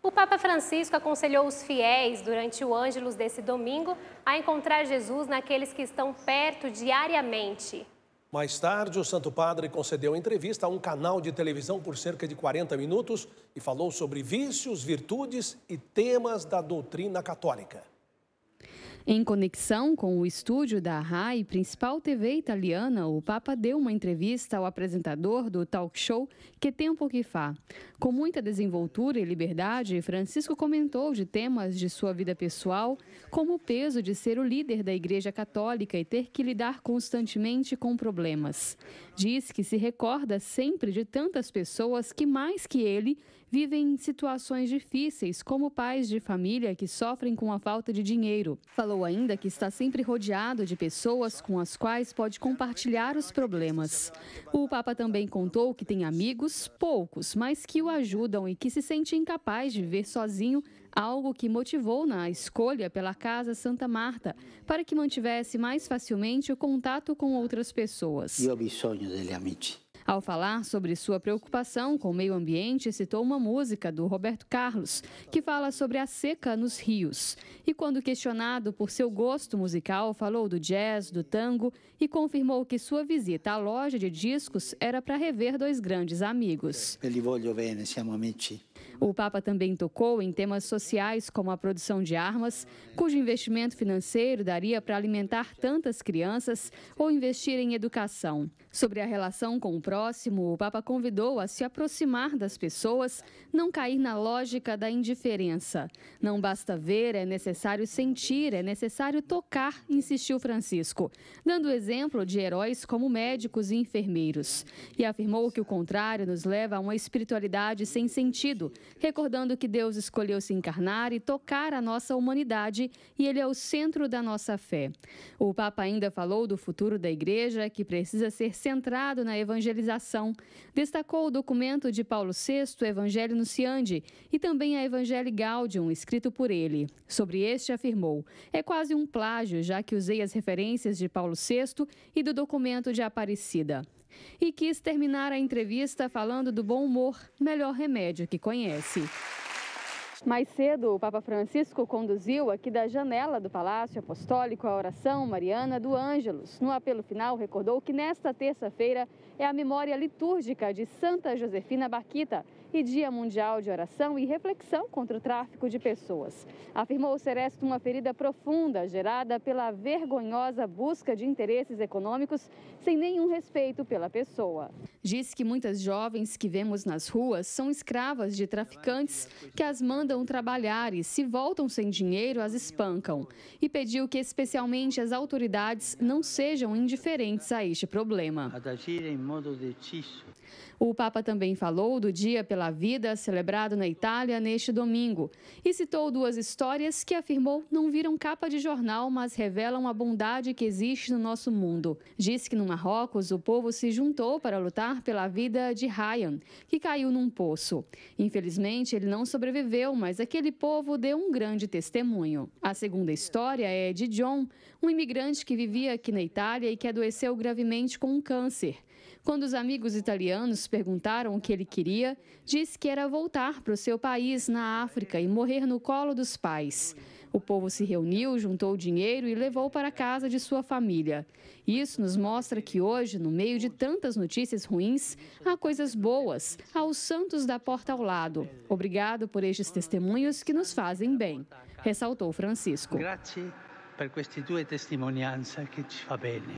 O Papa Francisco aconselhou os fiéis durante o Ângelus desse domingo a encontrar Jesus naqueles que estão perto diariamente. Mais tarde, o Santo Padre concedeu entrevista a um canal de televisão por cerca de 40 minutos e falou sobre vícios, virtudes e temas da doutrina católica. Em conexão com o estúdio da RAI, principal TV italiana, o Papa deu uma entrevista ao apresentador do talk show Que Tempo Que Fá. Com muita desenvoltura e liberdade, Francisco comentou de temas de sua vida pessoal, como o peso de ser o líder da Igreja Católica e ter que lidar constantemente com problemas. Diz que se recorda sempre de tantas pessoas que, mais que ele, vivem em situações difíceis, como pais de família que sofrem com a falta de dinheiro. Falou ainda que está sempre rodeado de pessoas com as quais pode compartilhar os problemas. O Papa também contou que tem amigos, poucos, mas que o ajudam e que se sente incapaz de viver sozinho, algo que motivou na escolha pela Casa Santa Marta, para que mantivesse mais facilmente o contato com outras pessoas. Eu bisogno degli amici. Ao falar sobre sua preocupação com o meio ambiente, citou uma música do Roberto Carlos, que fala sobre a seca nos rios. E quando questionado por seu gosto musical, falou do jazz, do tango e confirmou que sua visita à loja de discos era para rever dois grandes amigos. Eu lhe voglio bene, né? siamo amici. O Papa também tocou em temas sociais como a produção de armas, cujo investimento financeiro daria para alimentar tantas crianças ou investir em educação. Sobre a relação com o próximo, o Papa convidou a se aproximar das pessoas, não cair na lógica da indiferença. Não basta ver, é necessário sentir, é necessário tocar, insistiu Francisco, dando exemplo de heróis como médicos e enfermeiros. E afirmou que o contrário nos leva a uma espiritualidade sem sentido, recordando que Deus escolheu se encarnar e tocar a nossa humanidade e ele é o centro da nossa fé. O Papa ainda falou do futuro da igreja, que precisa ser centrado na evangelização. Destacou o documento de Paulo VI, Evangelho Nunciandi, e também a Evangelii Gaudium, escrito por ele. Sobre este afirmou: "É quase um plágio, já que usei as referências de Paulo VI e do documento de Aparecida e quis terminar a entrevista falando do bom humor, melhor remédio que conhece. Mais cedo, o Papa Francisco conduziu aqui da janela do Palácio Apostólico a oração mariana do Ângelos. No apelo final, recordou que nesta terça-feira é a memória litúrgica de Santa Josefina Baquita, e Dia Mundial de Oração e Reflexão contra o Tráfico de Pessoas. Afirmou o Seresto uma ferida profunda gerada pela vergonhosa busca de interesses econômicos sem nenhum respeito pela pessoa. Diz que muitas jovens que vemos nas ruas são escravas de traficantes que as mandam trabalhar e, se voltam sem dinheiro, as espancam. E pediu que, especialmente, as autoridades não sejam indiferentes a este problema. O Papa também falou do Dia pela Vida, celebrado na Itália neste domingo, e citou duas histórias que afirmou não viram capa de jornal, mas revelam a bondade que existe no nosso mundo. Disse que no Marrocos o povo se juntou para lutar pela vida de Ryan, que caiu num poço. Infelizmente, ele não sobreviveu, mas aquele povo deu um grande testemunho. A segunda história é de John, um imigrante que vivia aqui na Itália e que adoeceu gravemente com um câncer. Quando os amigos italianos veteranos perguntaram o que ele queria, disse que era voltar para o seu país, na África, e morrer no colo dos pais. O povo se reuniu, juntou dinheiro e levou para a casa de sua família. Isso nos mostra que hoje, no meio de tantas notícias ruins, há coisas boas, há os santos da porta ao lado. Obrigado por estes testemunhos que nos fazem bem, ressaltou Francisco.